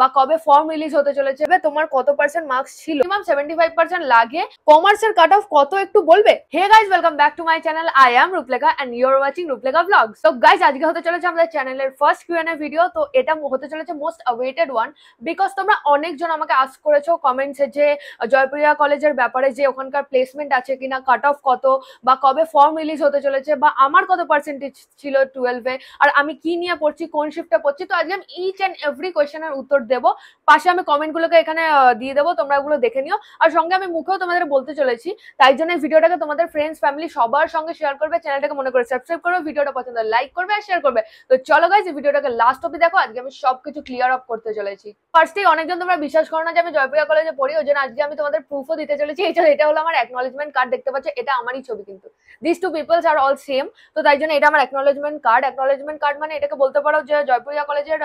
বা কবে form release হতে চলেছে তোমার কত পার্সেন্ট মার্কস ছিল মিনিমাম সেভেন্টি ফাইভ পার্সেন্ট লাগে কমার্সের কাট অফ কত একটু বলবে hey guys welcome back to my channel I am Ruplekha and you're watching Ruplekha blog তো গাইজ আজকে হতে চলেছে আমাদের চ্যানেলের ফার্স্ট এ ভিডিও তো এটা হতে চলেছে মোস্ট অ্যাওয়েটেড ওয়ান বিকজ তোমরা অনেকজন আমাকে আস করেছো কমেন্টসে যে জয়প্রিয়া কলেজের ব্যাপারে যে ওখানকার প্লেসমেন্ট আছে কিনা কাট অফ কত বা কবে ফর্ম রিলিজ হতে চলেছে বা আমার কত পার্সেন্টেজ ছিল টুয়েলভে আর আমি কি নিয়ে পড়ছি কোন শিফটে পড়ছি তো আজকে আমি ইচ অ্যান্ড এভরি কোয়েশ্চেনের উত্তর দেব পাশে আমি কমেন্টগুলোকে এখানে দিয়ে দেবো তোমরা ওগুলো দেখে নিও আর সঙ্গে আমি মুখেও তোমাদের বলতে চলেছি তাই জন্য ভিডিওটাকে তোমাদের ফ্রেন্ডস ফ্যামিলি সবার সঙ্গে শেয়ার করবে চ্যানেলটাকে মনে করে সাবস্ক্রাইব করবে ভিডিওটা পছন্দ লাইক করবে আর শেয়ার করবে তো চলো গাইজ ভিডিওটাকে লাস্ট অব্দি দেখো আজকে আমি সবকিছু ক্লিয়ার আপ করতে চলেছি ফার্স্টেই অনেকজন তোমরা বিশ্বাস করো না যে আমি জয়প্রিয়া কলেজে পড়ি ওই জন্য আজকে আমি তোমাদের প্রুফও দিতে চলেছি এই এটা হলো আমার অ্যাকনোলেজমেন্ট কার্ড দেখতে পাচ্ছ এটা আমারই ছবি কিন্তু this two peoples are all same তো তাই জন্য এটা আমার অ্যাকনোলেজমেন্ট কার্ড অ্যাকনোলেজমেন্ট কার্ড মানে এটাকে বলতে পারো যে জয়প্রিয়া কলেজের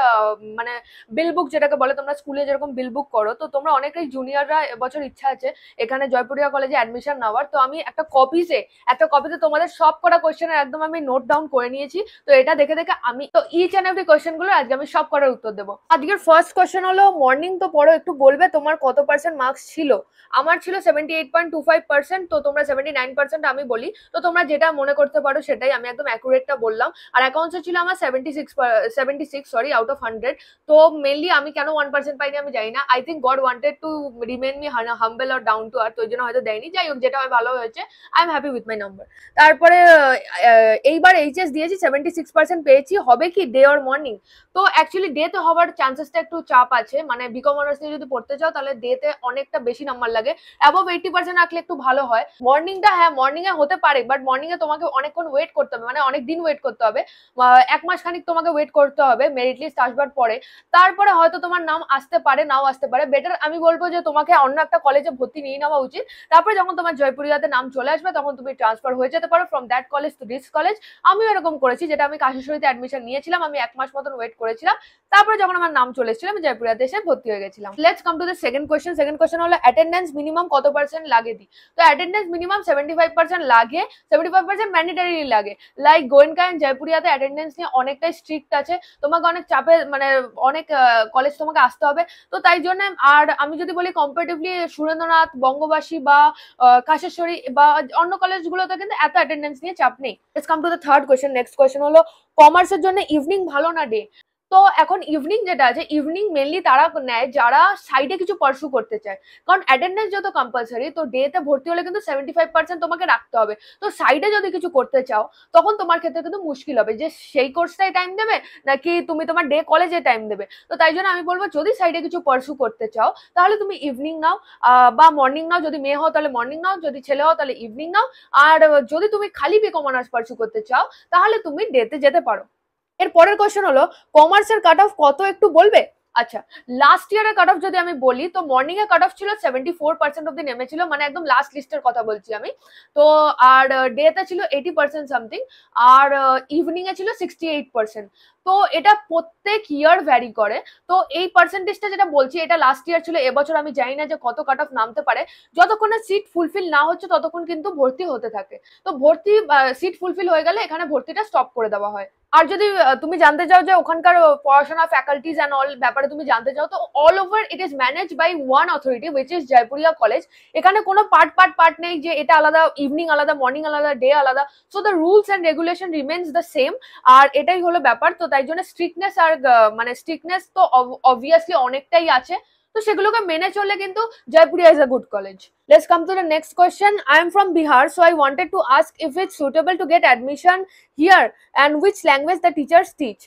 মানে বিল বুক যেটাকে অনেকে বলে তোমরা স্কুলে যেরকম বিল বুক করো তো তোমরা অনেকেই জুনিয়ররা এবছর ইচ্ছা আছে এখানে জয়পুরিয়া কলেজে অ্যাডমিশন নেওয়ার তো আমি একটা কপিসে একটা কপিতে তোমাদের সব কটা কোয়েশ্চেনের একদম আমি নোট ডাউন করে নিয়েছি তো এটা দেখে দেখে আমি তো ইচ অ্যান্ড এভরি কোয়েশ্চেনগুলো আজকে আমি সব কটার উত্তর দেবো আজকের ফার্স্ট কোয়েশ্চেন হলো মর্নিং তো পড়ো একটু বলবে তোমার কত পার্সেন্ট মার্কস ছিল আমার ছিল seventy eight point two five percent তো তোমরা সেভেন্টি নাইন পার্সেন্ট আমি বলি তো তোমরা যেটা মনে করতে পারো সেটাই আমি একদম অ্যাকুরেটটা বললাম আর অ্যাকাউন্টসে ছিল আমার seventy six seventy six sorry out of hundred তো মেনলি আমি কেন ওয়ান পার্সেন্ট পাইনি আমি জানি না I think God wanted to remain me humble আর ডাউন টু আর ওই জন্য হয়তো দেয়নি যাই হোক যেটা ভালো হয়েছে I am happy with my number তারপরে এইবার এইচএস দিয়েছি সেভেন্টি সিক্স পার্সেন্ট পেয়েছি হবে কি ডে অর মর্নিং তো অ্যাকচুয়ালি ডে তে হওয়ার চান্সেসটা একটু চাপ আছে মানে বিকম অনার্স নিয়ে যদি পড়তে চাও তাহলে ডে তে অনেকটা বেশি নাম্বার লাগে অ্যাবভ এইটি পার্সেন্ট রাখলে একটু ভালো হয় মর্নিংটা হ্যাঁ মর্নিং এ হতে পারে বাট মর্নিং এ তোমাকে অনেকক্ষণ ওয়েট করতে হবে মানে অনেক দিন ওয়েট করতে হবে এক মাস খানিক তোমাকে ওয়েট করতে হবে মেরিট লিস্ট আসবার পরে তারপরে হয়তো তোমার নাম আসতে পারে নাও আসতে পারে বেটার আমি বলবো যে তোমাকে অন্য একটা কলেজে ভর্তি নিয়ে নেওয়া উচিত তারপরে যখন তোমার জয়পুরিয়াতে নাম চলে আসবে তখন তুমি ট্রান্সফার হয়ে যেতে পারো from that college to this college আমিও এরকম করেছি যেটা আমি কাশেশ্বরীতে অ্যাডমিশন নিয়েছিলাম আমি এক মাস মতন ওয়েট করেছিলাম তারপরে যখন আমার নাম চলে এসেছিলাম জয়পুরিয়াতে এসে ভর্তি হয়ে গেছিলাম let's come to the second question second question হলো অ্যাটেন্ডেন্স মিনিমাম কত পার্সেন্ট লাগে দি তো attendance minimum seventy five percent লাগে সেভেন্টি ফাইভ পার্সেন্ট ম্যান্ডেটারি লাগে লাইক গোয়েনকা এন্ড জয়পুরিয়াতে অ্যাটেন্ডেন্স নিয়ে অনেকটাই স্ট্রিক্ট আছে তোমাকে অনেক চাপে মানে অনেক কলেজ তোমাকে আসতে হবে তো তাই জন্য আর আমি যদি বলি কম্পারেটিভলি সুরেন্দ্রনাথ বঙ্গবাসী বা কাশেশ্বরী বা অন্য কলেজগুলোতে কিন্তু এত অ্যাটেন্ডেন্স নিয়ে চাপ নেই let's come to the third question next question হলো কমার্সের জন্য ইভিনিং ভালো না ডে তো এখন ইভিনিং যেটা আছে ইভিনিং মেনলি তারা নেয় যারা সাইডে কিছু পার্সু করতে চায় কারণ অ্যাটেন্ডেন্স যত কম্পালসারি তো ডেতে ভর্তি হলে কিন্তু সেভেন্টি ফাইভ পার্সেন্ট তোমাকে রাখতে হবে তো সাইডে যদি কিছু করতে চাও তখন তোমার ক্ষেত্রে কিন্তু মুশকিল হবে যে সেই কোর্সটাই টাইম দেবে নাকি তুমি তোমার ডে কলেজে টাইম দেবে তো তাই জন্য আমি বলবো যদি সাইডে কিছু পার্সু করতে চাও তাহলে তুমি ইভিনিং নাও বা মর্নিং নাও যদি মেয়ে হও তাহলে মর্নিং নাও যদি ছেলে হও তাহলে ইভিনিং নাও আর যদি তুমি খালি বিকম অনার্স পার্সু করতে চাও তাহলে তুমি ডেতে যেতে পারো এর পরের কোয়েশ্চেন হলো কমার্সের কাট অফ কত একটু বলবে আচ্ছা লাস্ট ইয়ারের কাট অফ যদি আমি বলি তো মর্নিং এর কাট অফ ছিল সেভেন্টি ফোর পার্সেন্ট অব্দি নেমেছিল মানে একদম লাস্ট লিস্টের কথা বলছি আমি তো আর ডেতে ছিল এইটি পার্সেন্ট সামথিং আর ইভিনিং এ ছিল সিক্সটি এইট পার্সেন্ট তো এটা প্রত্যেক ইয়ার ভ্যারি করে তো এই পার্সেন্টেজটা যেটা বলছি এটা লাস্ট ইয়ার ছিল এবছর আমি জানি না যে কত কাট অফ নামতে পারে যতক্ষণ না সিট ফুলফিল না হচ্ছে ততক্ষণ কিন্তু ভর্তি হতে থাকে তো ভর্তি সিট ফুলফিল হয়ে গেলে এখানে ভর্তিটা স্টপ করে দেওয়া হয় আর যদি তুমি জানতে চাও যে ওখানকার পড়াশোনা ফ্যাকাল্টিজ অ্যান্ড অল ব্যাপারে তুমি জানতে চাও তো all over it is manage by one authority which is Jaipuria college এখানে কোনো পার্ট পার্ট পার্ট নেই যে এটা আলাদা ইভিনিং আলাদা মর্নিং আলাদা ডে আলাদা so the rules and regulation remains the same আর এটাই হলো ব্যাপার তো তাই জন্য স্ট্রিকনেস আর মানে স্ট্রিকনেস তো অবভিয়াসলি অনেকটাই আছে তো সেগুলোকে মেনে চললে কিন্তু Jaipuria is a good college let's come to the next question I am from Bihar so I wanted to ask if it's suitable to get admission here and which language the teachers teach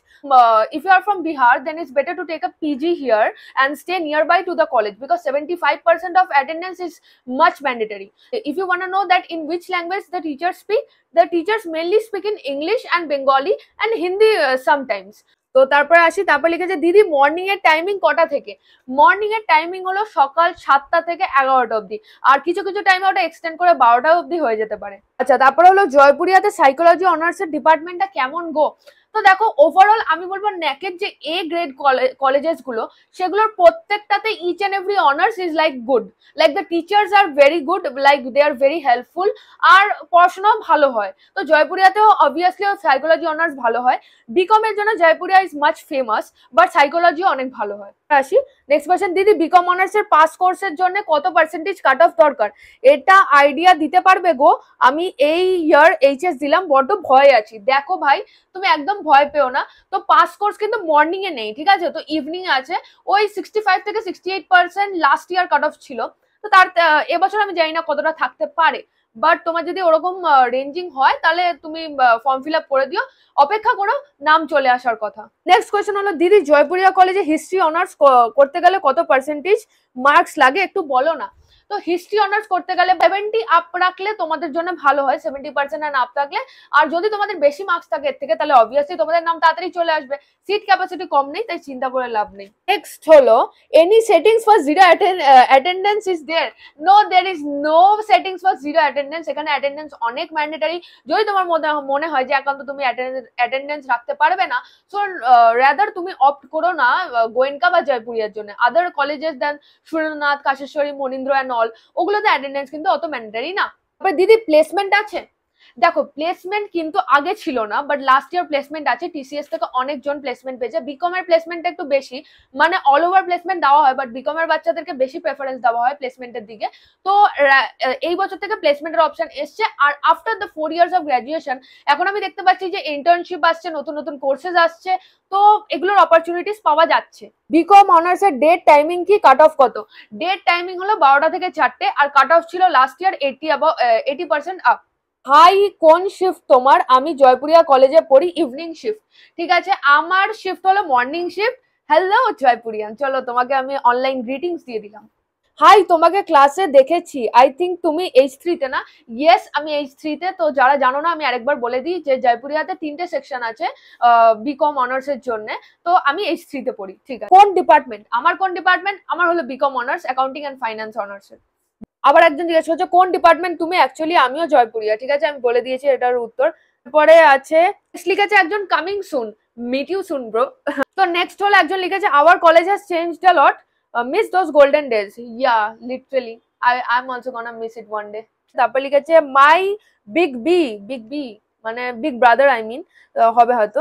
if you are from Bihar then it's better to take a PG here and stay near by to the college because seventy five percent of attendance is much mandatory if you want know that in which language the teachers speak the teachers mainly speak in English and Bengali and Hindi sometimes তো তারপরে আসি তারপর লিখেছে দিদি morning এর timing কটা থেকে morning এর টাইমিং হলো সকাল সাতটা থেকে এগারোটা অব্দি আর কিছু কিছু টাইম ওটা এক্সটেন্ড করে বারোটা অব্দি হয়ে যেতে পারে আচ্ছা তারপরে হলো জয়পুরিয়াতে সাইকোলজি অনার্স এর ডিপার্টমেন্টটা কেমন গো তো দেখো ওভারঅল আমি বলবো ন্যাকের যে এ গ্রেড কলেজেস গুলো সেগুলোর প্রত্যেকটাতে each and every honours is like good like the teachers are very good like they are very helpful আর পড়াশোনাও ভালো হয় তো জয়পুরিয়াতেও অবভিয়াসলি সাইকোলজি অনার্স ভালো হয় বিকমের জন্য Jaipuria is much famous but সাইকোলজিও অনেক ভালো হয় আসি নেক্সট কোয়েশ্চেন দিদি বিকম অনার্সের পাস কোর্সের জন্য কত পার্সেন্টেজ কাট অফ দরকার এটা আইডিয়া দিতে পারবে গো আমি এই ইয়ার এইচএস দিলাম বড্ড ভয় আছি দেখো ভাই তুমি একদম ভয় পেও না তো পাস কোর্স কিন্তু মর্নিং এ নেই ঠিক আছে তো ইভিনিং আছে ওই সিক্সটি ফাইভ থেকে sixty eight percent last year cut off ছিল তো তার এবছর আমি জানি না কতটা থাকতে পারে বাট তোমার যদি ওরকম রেঞ্জিং হয় তাহলে তুমি ফর্ম ফিল আপ করে দিও অপেক্ষা করো নাম চলে আসার কথা নেক্সট কোয়েশ্চেন হলো দিদি জয়পুরিয়া কলেজে হিস্ট্রি অনার্স করতে গেলে কত পার্সেন্টেজ মার্কস লাগে একটু বলো না তো হিস্ট্রি অনার্স করতে গেলে সেভেন্টি আপ রাখলে তোমাদের জন্য ভালো হয় সেভেন্টি পার্সেন্ট অ্যান্ড আপ থাকলে আর যদি তোমাদের বেশি মার্কস থাকে এর থেকে তাহলে অবভিয়াসলি তোমাদের নাম তাড়াতাড়ি চলে আসবে সিট ক্যাপাসিটি কম নেই তাই চিন্তা করে লাভ নেই নেক্সট হলো any settings for zero attendance is there no there is no settings for zero attendance এখানে অ্যাটেন্ডেন্স অনেক ম্যান্ডেটারি যদি তোমার মনে হয় যে একান্ত তুমি অ্যাটেন্ডেন্স রাখতে পারবে না সো রাদার তুমি অপ্ট করো না গোয়েনকা বা জয়পুরিয়ার জন্য other colleges then Surendranath Kasheswari Manindra and ওগুলা তো অ্যাডেন্ডেন্স কিন্তু অটো ম্যান্ডেটরি না তবে দিদি প্লেসমেন্ট আছে দেখো প্লেসমেন্ট কিন্তু আগে ছিল না বাট লাস্ট ইয়ার প্লেসমেন্ট আছে টিসিএস থেকে অনেকজন প্লেসমেন্ট পেয়েছে বিকম এর প্লেসমেন্টটা একটু বেশি মানে অল ওভার প্লেসমেন্ট দেওয়া হয় বাট এর বাচ্চাদেরকে বেশি প্রেফারেন্স দেওয়া হয় প্লেসমেন্টের দিকে তো এই বছর থেকে প্লেসমেন্টের অপশন এসছে আর after the four years of graduation এখন আমি দেখতে পাচ্ছি যে ইন্টার্নশিপ আসছে নতুন নতুন কোর্সেস আসছে তো এগুলোর অপরচুনিটিস পাওয়া যাচ্ছে বিকম অনার্স এর ডেট টাইমিং কি কাট অফ কত ডেট টাইমিং হলো বারোটা থেকে চারটে আর কাট অফ ছিল last year eighty eighty percent up ভাই কোন শিফট তোমার আমি জয়পুরিয়া কলেজে পড়ি ইভিনিং শিফট ঠিক আছে আমার শিফট হলো মর্নিং শিফট হ্যালো জয়পুরিয়ান চলো তোমাকে আমি অনলাইন গ্রিটিংস দিয়ে দিলাম হাই তোমাকে ক্লাসে দেখেছি আই থিঙ্ক তুমি এইচ থ্রিতে না ইয়েস আমি এইচ থ্রিতে তো যারা জানো না আমি আরেকবার বলে দিই যে জয়পুরিয়াতে তিনটে সেকশন আছে বিকম অনার্সের জন্য তো আমি এইচ থ্রিতে পড়ি ঠিক আছে কোন ডিপার্টমেন্ট আমার কোন ডিপার্টমেন্ট আমার হলো BCom honours accounting and finance অনার্সের আবার একজন জিজ্ঞাসা করছে কোন ডিপার্টমেন্ট তুমি অ্যাকচুয়ালি আমিও জয়পুরিয়া ঠিক আছে আমি বলে দিয়েছি এটার উত্তর পরে আছে লিখেছে একজন coming soon meet you soon bro তো নেক্সট হলো একজন লিখেছে our college has change the lot miss those golden days yeah literally I I am also gonna miss it one day তারপর লিখেছে my big B big B মানে big brother I mean হবে হয়তো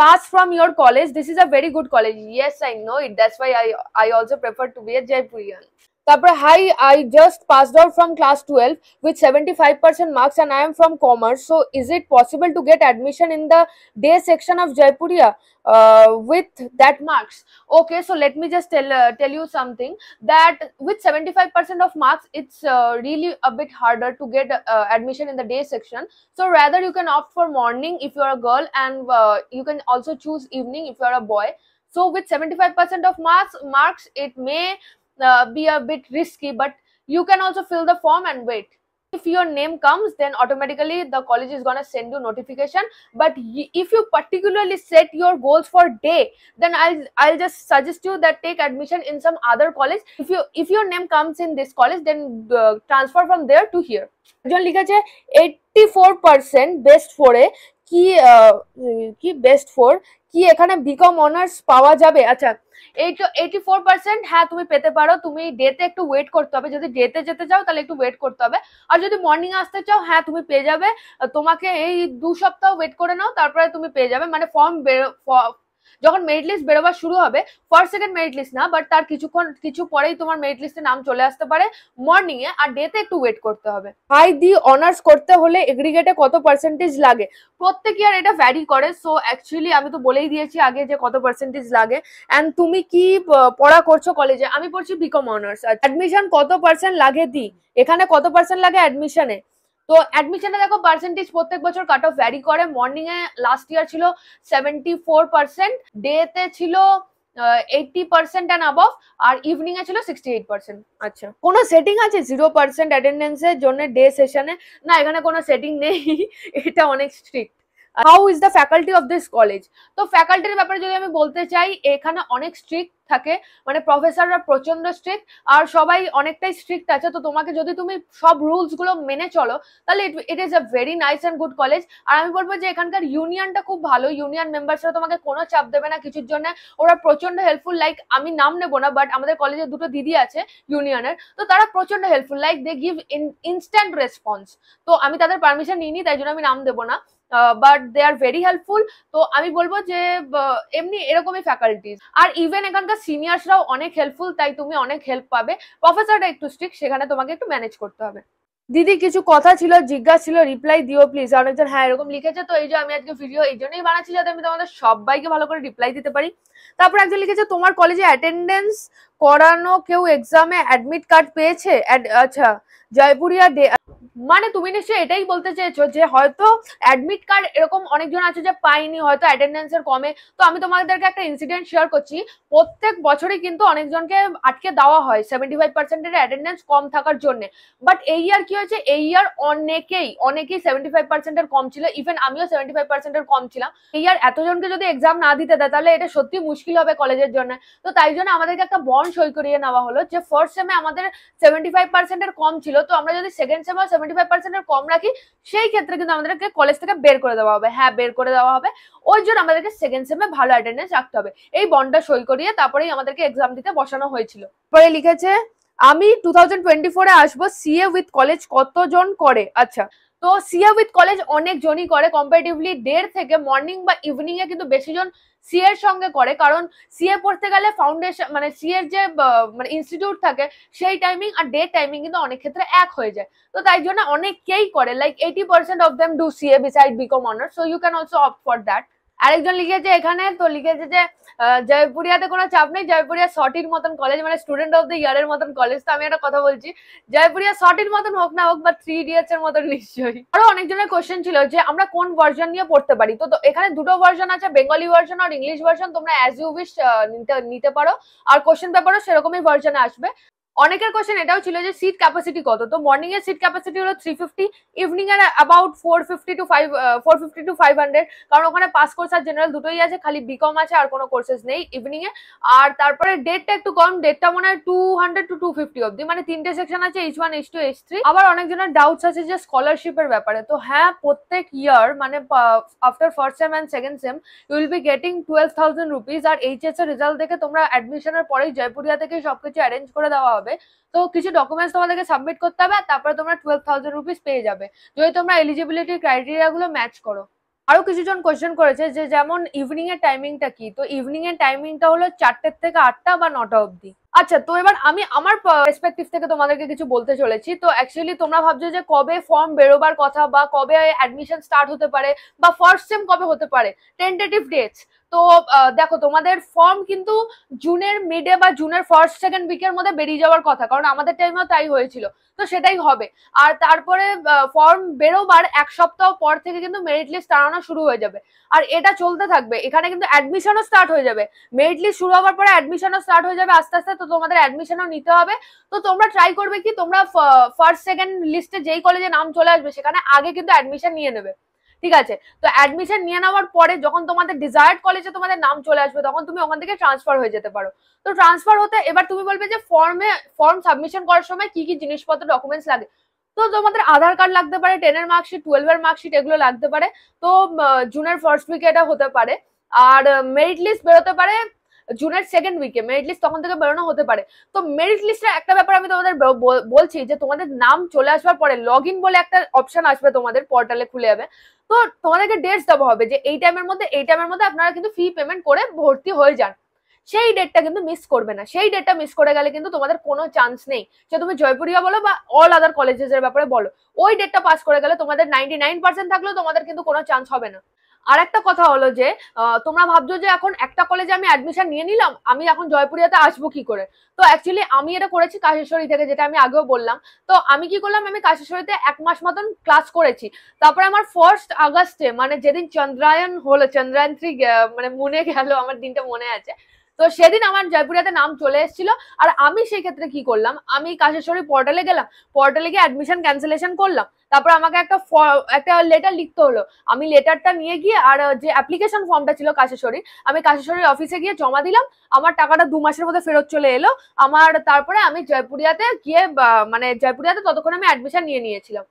pass from your college this is a very good college yes I know it that's why I I also prefer to be a Jaipurian তারপরে hi I just passed out from class twelve with seventy five percent marks and I am from commerce so is it possible to get admission in the day section of with that marks okay so let me just tell uh, tell you something that with 75% of marks it's uh, really a bit harder to get uh, admission in the day section so rather you can opt for morning if you're a girl and you can also choose evening if you're a boy so with 75% of marks marks it may uh, be a bit risky but you can also fill the form and wait if your name comes then automatically the college is going to send you notification but if you particularly set your goals for day then i'll i'll just suggest you that take admission in some other college if you if your name comes in this college then uh, transfer from there to here 84% percent for a কি কি best four কি এখানে BCom honours পাওয়া যাবে আচ্ছা এইটি eighty four percent হ্যাঁ তুমি পেতে পারো তুমি ডেতে একটু ওয়েট করতে হবে যদি ডেতে যেতে চাও তাহলে একটু ওয়েট করতে হবে আর যদি মর্নিং আসতে চাও হ্যাঁ তুমি পেয়ে যাবে তোমাকে এই দু সপ্তাহ ওয়েট করে নাও তারপরে তুমি পেয়ে যাবে মানে ফর্ম যখন মেরিট লিস্ট বেরোবার শুরু হবে ফার্স্ট সেকেন্ড মেরিট লিস্ট না বাট তার কিছুক্ষণ কিছু পরেই তোমার মেরিট লিস্টে নাম চলে আসতে পারে মর্নিং এ আর ডেতে একটু ওয়েট করতে হবে হাই দি অনার্স করতে হলে এগ্রিগেটে কত পার্সেন্টেজ লাগে প্রত্যেক ইয়ার এটা ভ্যারি করে সো অ্যাকচুয়ালি আমি তো বলেই দিয়েছি আগে যে কত পার্সেন্টেজ লাগে অ্যান্ড তুমি কি পড়া করছো কলেজে আমি পড়ছি বিকম অনার্স অ্যাডমিশন কত পার্সেন্ট লাগে দি এখানে কত পার্সেন্ট লাগে অ্যাডমিশনে তো অ্যাডমিশনে দেখো পার্সেন্টেজ প্রত্যেক বছর কাট অফ ভ্যারি করে মর্নিং এ লাস্ট ইয়ার ছিল সেভেন্টি ফোর পার্সেন্ট ডে তে ছিল এইটটি পার্সেন্ট অ্যান্ড অ্যাবভ আর ইভিনিং এ ছিল সিক্সটি এইট পার্সেন্ট আচ্ছা কোনো সেটিং আছে জিরো পার্সেন্ট অ্যাটেন্ডেন্সের জন্য ডে সেশনে না এখানে কোনো সেটিং নেই এটা অনেক strict how is the faculty of this college তো ফ্যাকাল্টির ব্যাপারে যদি আমি বলতে চাই এখানে অনেক স্ট্রিক্ট থাকে মানে প্রফেসররা প্রচন্ড স্ট্রিক্ট আর সবাই অনেকটাই স্ট্রিক্ট আছে তো তোমাকে যদি তুমি সব রুলস গুলো মেনে চলো তাহলে it is a very nice and good college আর আমি বলবো যে এখানকার ইউনিয়নটা খুব ভালো ইউনিয়ন মেম্বার্সরা তোমাকে কোনো চাপ দেবে না কিছুর জন্য ওরা প্রচন্ড হেল্পফুল লাইক আমি নাম নেবো না বাট আমাদের কলেজে দুটো দিদি আছে ইউনিয়নের তো তারা প্রচন্ড helpful like they give in instant response তো আমি তাদের পারমিশন নিইনি তাই জন্য আমি নাম দেবো না but they are very helpful তো আমি বলবো যে এমনি এরকমই ফ্যাকাল্টিজ আর ইভেন এখানকার সিনিয়র্সরাও অনেক হেল্পফুল তাই তুমি অনেক হেল্প পাবে প্রফেসরটা একটু স্ট্রিক সেখানে তোমাকে একটু ম্যানেজ করতে হবে দিদি কিছু কথা ছিল জিজ্ঞাসা ছিল রিপ্লাই দিও প্লিজ অনেকজন হ্যাঁ এরকম লিখেছে তো এই যে আমি আজকে ভিডিও এই জন্যই বানাচ্ছি যাতে আমি তোমাদের সবাইকে ভালো করে রিপ্লাই দিতে পারি তারপর একজন লিখেছে তোমার কলেজে অ্যাটেন্ডেন্স করানো কেউ এক্সামে অ্যাডমিট কার্ড পেয়েছে আচ্ছা জয়পুরিয়া মানে তুমি নিশ্চয়ই এটাই বলতে চেয়েছো যে হয়তো অ্যাডমিট কার্ড এরকম অনেকজন আছে যে পাইনি হয়তো এর কমে তো আমি তোমাদেরকে একটা ইনসিডেন্ট শেয়ার করছি প্রত্যেক বছরই কিন্তু অনেকজনকে আটকে দেওয়া হয় সেভেন্টি ফাইভ পার্সেন্টের অ্যাটেন্ডেন্স কম থাকার জন্য বাট এই ইয়ার কি হয়েছে এই ইয়ার অনেকেই অনেকেই সেভেন্টি ফাইভ পার্সেন্টের কম ছিল ইভেন আমিও সেভেন্টি ফাইভ পার্সেন্টের কম ছিলাম এই ইয়ার এতজনকে যদি এক্সাম না দিতে দেয় তাহলে এটা সত্যি মুশকিল হবে কলেজের জন্য তো তাই জন্য আমাদেরকে একটা বন্ড সই করিয়ে নেওয়া হলো যে ফার্স্ট সেমে আমাদের সেভেন্টি ফাইভ পার্সেন্টের কম ছিল তো আমরা যদি সেকেন্ড সেমে কম রাখি সেই ক্ষেত্রে কিন্তু আমাদেরকে কলেজ থেকে বের করে দেওয়া হবে হ্যাঁ বের করে দেওয়া হবে ওই জন্য আমাদেরকে সেকেন্ড সেমে ভালো অ্যাটেন্ডেন্স রাখতে হবে এই বন্ডটা সই করিয়ে তারপরেই আমাদেরকে এক্সাম দিতে বসানো হয়েছিল পরে লিখেছে আমি টু থাউজেন্ড টোয়েন্টি ফোরে আসবো সিএ উইথ কলেজ কতজন করে আচ্ছা তো সিএ উইথ কলেজ অনেক জনই করে কম্পারেটিভলি দেড় থেকে মর্নিং বা ইভিনিং এ কিন্তু বেশি জন সিএ এর সঙ্গে করে কারণ সিএ পড়তে গেলে ফাউন্ডেশন মানে সিএ এর যে মানে ইনস্টিটিউট থাকে সেই টাইমিং আর ডে টাইমিং কিন্তু অনেক ক্ষেত্রে এক হয়ে যায় তো তাই জন্য অনেকেই করে like eighty percent of them do CA beside BCom honours so you can also opt for that আরেকজন লিখেছে এখানে তো লিখেছে যে জয়পুরিয়াতে কোনো চাপ নেই জয়পুরিয়া শর্টির মতন কলেজ মানে স্টুডেন্ট অফ দ্য ইয়ার এর মতন কলেজ তো আমি একটা কথা বলছি জয়পুরিয়া শর্টির মতন হোক না হোক বা থ্রি ইডিয়টস এর মতন নিশ্চয়ই আরো অনেকজনের কোশ্চেন ছিল যে আমরা কোন ভার্সন নিয়ে পড়তে পারি তো এখানে দুটো ভার্সন আছে বেঙ্গলি ভার্সন আর ইংলিশ ভার্সন তোমরা অ্যাজ ইউ উইশ নিতে পারো আর কোশ্চেন পেপারও সেরকমই ভার্সনে আসবে অনেকের কোশ্চেন এটাও ছিল যে সিট ক্যাপাসিটি কত তো মর্নিং এর সিট ক্যাপাসিটি হলো থ্রি ফিফটি ইভিনিং এর about four fifty two five four fifty two five hundred কারণ ওখানে পাস কোর্স আর জেনারেল দুটোই আছে খালি বিকম আছে আর কোনো কোর্সেস নেই ইভিনিং এ আর তারপরে ডেটটা একটু কম ডেটটা মনে হয় two hundred to two fifty অব্দি মানে তিনটে সেকশন আছে H one H two H three আবার অনেকজনের ডাউটস আছে যে স্কলারশিপের ব্যাপারে তো হ্যাঁ প্রত্যেক ইয়ার মানে after first sem and second sem you will be getting twelve thousand rupees আর এইচএস এর রেজাল্ট দেখে তোমরা অ্যাডমিশনের পরেই জয়পুরিয়া থেকে সবকিছু অ্যারেঞ্জ করে দেওয়া হবে হবে তো কিছু ডকুমেন্টস তোমাদেরকে সাবমিট করতে হবে আর তারপরে তোমরা টুয়েলভ থাউজেন্ড রুপিস পেয়ে যাবে যদি তোমরা এলিজিবিলিটি ক্রাইটেরিয়াগুলো ম্যাচ করো আরো কিছুজন কোয়েশ্চেন করেছে যে যেমন ইভিনিং এর টাইমিংটা কি তো ইভিনিং এর টাইমিংটা হলো চারটের থেকে আটটা বা নটা অবধি আচ্ছা তো এবার আমি আমার পার্সপেক্টিভ থেকে তোমাদেরকে কিছু বলতে চলেছি তো অ্যাকচুয়ালি তোমরা ভাবছো যে কবে ফর্ম বেরোবার কথা বা কবে অ্যাডমিশন স্টার্ট হতে পারে বা ফার্স্ট সেম কবে হতে পারে টেন্টেটিভ ডেটস তো দেখো তোমাদের ফর্ম কিন্তু জুনের মিডে বা জুনের ফার্স্ট সেকেন্ড উইকের মধ্যে বেরিয়ে যাওয়ার কথা কারণ আমাদের টাইমেও তাই হয়েছিল তো সেটাই হবে আর তারপরে ফর্ম বেরোবার এক সপ্তাহ পর থেকে কিন্তু মেরিট লিস্ট টানানো শুরু হয়ে যাবে আর এটা চলতে থাকবে এখানে কিন্তু অ্যাডমিশনও স্টার্ট হয়ে যাবে মেরিট লিস্ট শুরু হওয়ার পরে অ্যাডমিশনও স্টার্ট হয়ে যাবে আস্তে আস্তে তো তোমাদের অ্যাডমিশনও নিতে হবে তো তোমরা ট্রাই করবে কি তোমরা ফার্স্ট সেকেন্ড লিস্টে যেই কলেজে নাম চলে আসবে সেখানে আগে কিন্তু অ্যাডমিশন নিয়ে নেবে ঠিক আছে তো অ্যাডমিশন নিয়ে নেওয়ার পরে যখন তোমাদের ডিজায়ার্ড কলেজে তোমাদের নাম চলে আসবে তখন তুমি ওখান থেকে ট্রান্সফার হয়ে যেতে পারো তো ট্রান্সফার হতে এবার তুমি বলবে যে ফর্মে ফর্ম সাবমিশন করার সময় কি কি জিনিসপত্র ডকুমেন্টস লাগে তো তোমাদের আধার কার্ড লাগতে পারে টেনের মার্কশিট টুয়েলভের মার্কশিট এগুলো লাগতে পারে তো জুনের ফার্স্ট উইকে এটা হতে পারে আর মেরিট লিস্ট বেরোতে পারে জুনের সেকেন্ড উইকে মেরিট লিস্ট তখন থেকে বেরোনো হতে পারে তো মেরিট লিস্টের একটা ব্যাপার আমি তোমাদের বলছি যে তোমাদের নাম চলে আসবার পরে লগ বলে একটা অপশন আসবে তোমাদের পোর্টালে খুলে যাবে তো তোমাদেরকে ডেটস দেওয়া হবে যে এই টাইমের মধ্যে এই টাইমের মধ্যে আপনারা কিন্তু ফি পেমেন্ট করে ভর্তি হয়ে যান সেই ডেটটা কিন্তু মিস করবে না সেই ডেটটা মিস করে গেলে কিন্তু তোমাদের কোনো চান্স নেই যে তুমি জয়পুরিয়া বলো বা অল আদার কলেজেস এর ব্যাপারে বলো ওই ডেটটা পাস করে গেলে তোমাদের নাইনটি নাইন পার্সেন্ট থাকলেও তোমাদের কিন্তু কোনো চান্স হবে না আর একটা কথা হলো যে তোমরা ভাবছো যে এখন একটা কলেজে আমি অ্যাডমিশন নিয়ে নিলাম আমি এখন জয়পুরিয়াতে আসবো কি করে তো অ্যাকচুয়ালি আমি এটা করেছি কাশেশ্বরী থেকে যেটা আমি আগেও বললাম তো আমি কি করলাম আমি কাশেশ্বরীতে এক মাস মতন ক্লাস করেছি তারপরে আমার ফার্স্ট আগস্টে মানে যেদিন চন্দ্রায়ন হলো চন্দ্রায়ন থ্রি মানে মনে গেল আমার দিনটা মনে আছে তো সেদিন আমার জয়পুরিয়াতে নাম চলে এসেছিল আর আমি সেই ক্ষেত্রে কি করলাম আমি কাশেশ্বরী পোর্টালে গেলাম পোর্টালে গিয়ে অ্যাডমিশন ক্যান্সেলেশন করলাম তারপর আমাকে একটা একটা লেটার লিখতে হলো আমি লেটারটা নিয়ে গিয়ে আর যে অ্যাপ্লিকেশন ফর্মটা ছিল কাশেশ্বরী আমি কাশেশ্বরীর অফিসে গিয়ে জমা দিলাম আমার টাকাটা দু মাসের মধ্যে ফেরত চলে এলো আমার তারপরে আমি জয়পুরিয়াতে গিয়ে মানে জয়পুরিয়াতে ততক্ষণ আমি অ্যাডমিশন নিয়ে নিয়েছিলাম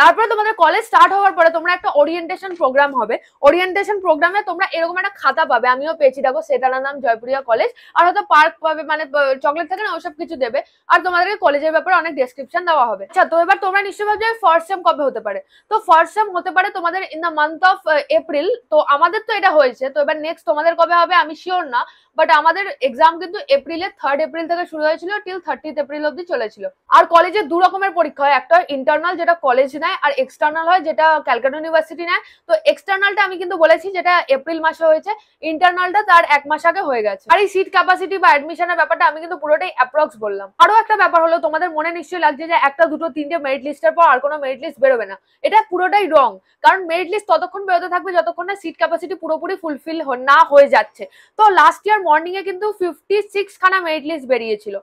তারপরে তোমাদের কলেজ স্টার্ট হওয়ার পরে তোমরা একটা ওরিয়েন্টেশন প্রোগ্রাম হবে ওরিয়েন্টেশন প্রোগ্রামে তোমরা এরকম একটা খাতা পাবে আমিও পেয়েছি দেখো সেটার নাম জয়পুরিয়া কলেজ আর হয়তো পার্ক পাবে মানে চকলেট থাকে না ওইসব কিছু দেবে আর তোমাদেরকে কলেজের ব্যাপারে অনেক ডেসক্রিপশন দেওয়া হবে আচ্ছা তো এবার তোমরা নিশ্চয় ভাবছো ফার্স্ট সেম কবে হতে পারে তো ফার্স্ট সেম হতে পারে তোমাদের in the month of April তো আমাদের তো এটা হয়েছে তো এবার নেক্সট তোমাদের কবে হবে আমি শিওর না বাট আমাদের এক্সাম কিন্তু এপ্রিলের থার্ড এপ্রিল থেকে শুরু হয়েছিল টিল থার্টিথ এপ্রিল অব্দি চলেছিল আর কলেজে দু রকমের পরীক্ষা হয় একটা ইন্টারনাল যেটা কলেজ নেয় আর এক্সটার্নাল হয় যেটা ক্যালকাটা ইউনিভার্সিটি নেয় তো এক্সটার্নালটা আমি কিন্তু বলেছি যেটা এপ্রিল মাসে হয়েছে ইন্টারনালটা তার এক মাস আগে হয়ে গেছে আর এই সিট ক্যাপাসিটি বা অ্যাডমিশনের ব্যাপারটা আমি কিন্তু পুরোটাই অ্যাপ্রক্স বললাম আরো একটা ব্যাপার হলো তোমাদের মনে নিশ্চয়ই লাগছে যে একটা দুটো তিনটে মেরিট লিস্টের পর আর কোনো মেরিট লিস্ট বেরোবে না এটা পুরোটাই রং কারণ মেরিট লিস্ট ততক্ষণ বেরোতে থাকবে যতক্ষণ না সিট ক্যাপাসিটি পুরোপুরি ফুলফিল না হয়ে যাচ্ছে তো লাস্ট ইয়ার মর্নিং এ কিন্তু ফিফটি সিক্স খানা মেরিট লিস্ট বেরিয়েছিল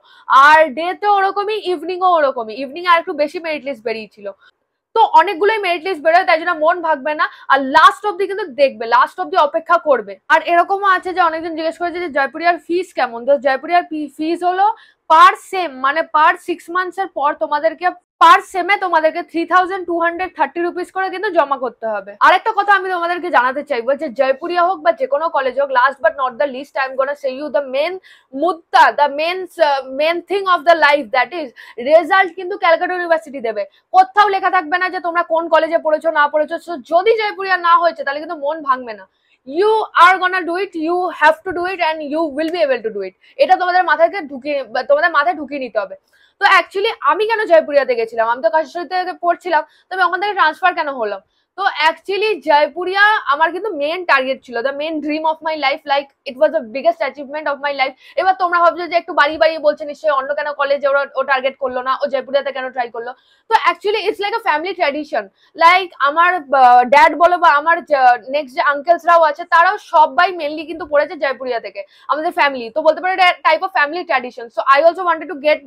আর ডেতে ওরকমই ইভিনিংও ওরকমই ইভিনিং আর একটু বেশি মেরিট লিস্ট বেরিয়েছিল তো অনেকগুলোই মেরিট লিস্ট বেরোয় তাই জন্য মন ভাগবে না আর লাস্ট অব্দি কিন্তু দেখবে লাস্ট অব্দি অপেক্ষা করবে আর এরকমও আছে যে অনেকজন জিজ্ঞেস করেছে যে জয়পুরিয়ার ফিস কেমন তো জয়পুরিয়ার ফিস হলো পার সেম মানে পার সিক্স মান্থস এর পর তোমাদেরকে পার সেমে তোমাদেরকে three thousand two hundred thirty rupees করে কিন্তু জমা করতে হবে আরেকটা কথা আমি তোমাদেরকে জানাতে চাইবো যে জয়পুরিয়া হোক বা যে কোনো কলেজ হোক last but not the least I am gonna say you the main মুদ্দা the main main thing of the life that is result কিন্তু ক্যালকাটা ইউনিভার্সিটি দেবে কোথাও লেখা থাকবে না যে তোমরা কোন কলেজে পড়েছো না পড়েছো সো যদি জয়পুরিয়া না হয়েছে তাহলে কিন্তু মন ভাঙবে না you are gonna do it you have to do it and you will be able to do it এটা তোমাদের মাথাকে ঢুকিয়ে তোমাদের মাথায় ঢুকিয়ে নিতে হবে তো অ্যাকচুয়ালি আমি কেন জয়পুরিয়াতে গেছিলাম আমি তো কাশেশ্বরীতে পড়ছিলাম তবে ওখান থেকে ট্রান্সফার কেন হলাম তো অ্যাকচুয়ালি জয়পুরিয়া আমার কিন্তু মেন টার্গেট ছিল the main dream of my life like it was the biggest achievement of my life এবার তোমরা ভাবছো যে একটু বাড়িয়ে বাড়ি বলছে নিশ্চয়ই অন্য কেন কলেজে ওরা ও টার্গেট করলো না ও জয়পুরিয়াতে কেন ট্রাই করলো তো actually it's like a family tradition like আমার ড্যাড বলো বা আমার নেক্সট যে আঙ্কেলসরাও আছে তারাও সবাই মেনলি কিন্তু পড়েছে জয়পুরিয়া থেকে আমাদের ফ্যামিলি তো বলতে পারে type of family tradition so I also wanted to get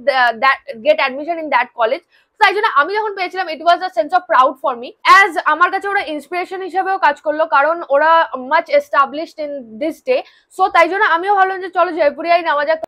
that get admission in that college তাই জন্য আমি যখন পেয়েছিলাম it was a sense of proud for me as আমার কাছে ওরা ইন্সপিরেশন হিসেবেও কাজ করলো কারণ ওরা much established in this day so তাই জন্য আমিও ভাবলাম যে চলো জয়পুরিয়াই নেওয়া যাক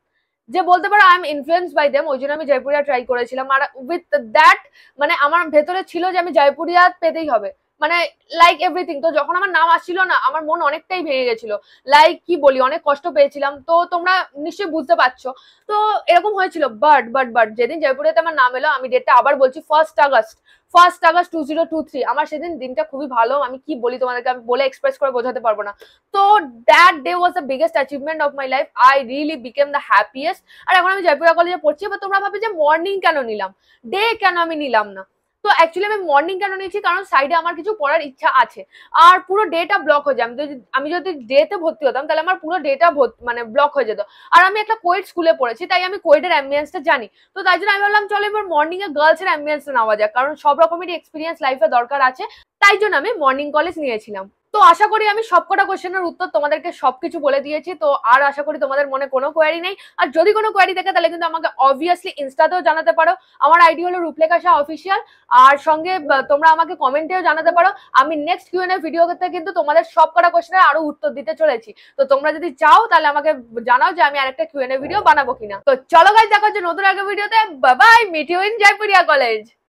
যে বলতে পারো I am influence by them ওই জন্য আমি জয়পুরিয়া ট্রাই করেছিলাম আর উইথ দ্যাট মানে আমার ভেতরে ছিল যে আমি জয়পুরিয়া পেতেই হবে মানে লাইক এভরিথিং তো যখন আমার নাম আসছিল না আমার মন অনেকটাই ভেঙে গেছিল লাইক কি বলি অনেক কষ্ট পেয়েছিলাম তো তোমরা নিশ্চয়ই বুঝতে পারছো তো এরকম হয়েছিল বাট বাট বাট যেদিন জয়পুরেতে আমার নাম এলো আমি ডেটটা আবার বলছি first August first August two zero two three আমার সেদিন দিনটা খুবই ভালো আমি কি বলি তোমাদেরকে আমি বলে এক্সপ্রেস করে বোঝাতে পারবো না তো that day was the biggest achievement of my life I really became the happiest আর এখন আমি জয়পুরা কলেজে পড়ছি এবার তোমরা ভাবি যে মর্নিং কেন নিলাম ডে কেন আমি নিলাম না তো অ্যাকচুয়ালি আমি মর্নিং কেন নিয়েছি কারণ সাইডে আমার কিছু পড়ার ইচ্ছা আছে আর পুরো ডেটা ব্লক হয়ে যায় আমি যদি ডেতে ভর্তি হতাম তাহলে আমার পুরো ডেটা মানে ব্লক হয়ে যেত আর আমি একটা কোয়েড স্কুলে পড়েছি তাই আমি কোয়েডের অ্যাম্বিয়েন্সটা জানি তো তাই জন্য আমি ভাবলাম চলো এবার মর্নিং এ গার্লসের অ্যাম্বিয়েন্সটা নেওয়া যাক কারণ সব রকমেরই এক্সপিরিয়েন্স লাইফে দরকার আছে তাই জন্য আমি মর্নিং কলেজ নিয়েছিলাম তো আশা করি আমি সবকটা কোয়েশ্চেনের উত্তর তোমাদেরকে সবকিছু বলে দিয়েছি তো আর আশা করি তোমাদের মনে কোনো কোয়ারি নেই আর যদি কোনো কোয়ারি থাকে তাহলে কিন্তু আমাকে অবভিয়াসলি ইনস্টাতেও জানাতে পারো আমার আইডি হলো রূপলেখা শাহ অফিসিয়াল আর সঙ্গে তোমরা আমাকে কমেন্টেও জানাতে পারো আমি নেক্সট কিউএনএ ভিডিও করতে কিন্তু তোমাদের সবকটা কোয়েশ্চেনের আরো উত্তর দিতে চলেছি তো তোমরা যদি চাও তাহলে আমাকে জানাও যে আমি আরেকটা কিউএনএ ভিডিও বানাবো কিনা তো চলো গাইজ দেখো যে নতুন আগে ভিডিওতে বাবাই মিটিও ইন জয়পুরিয়া কলেজ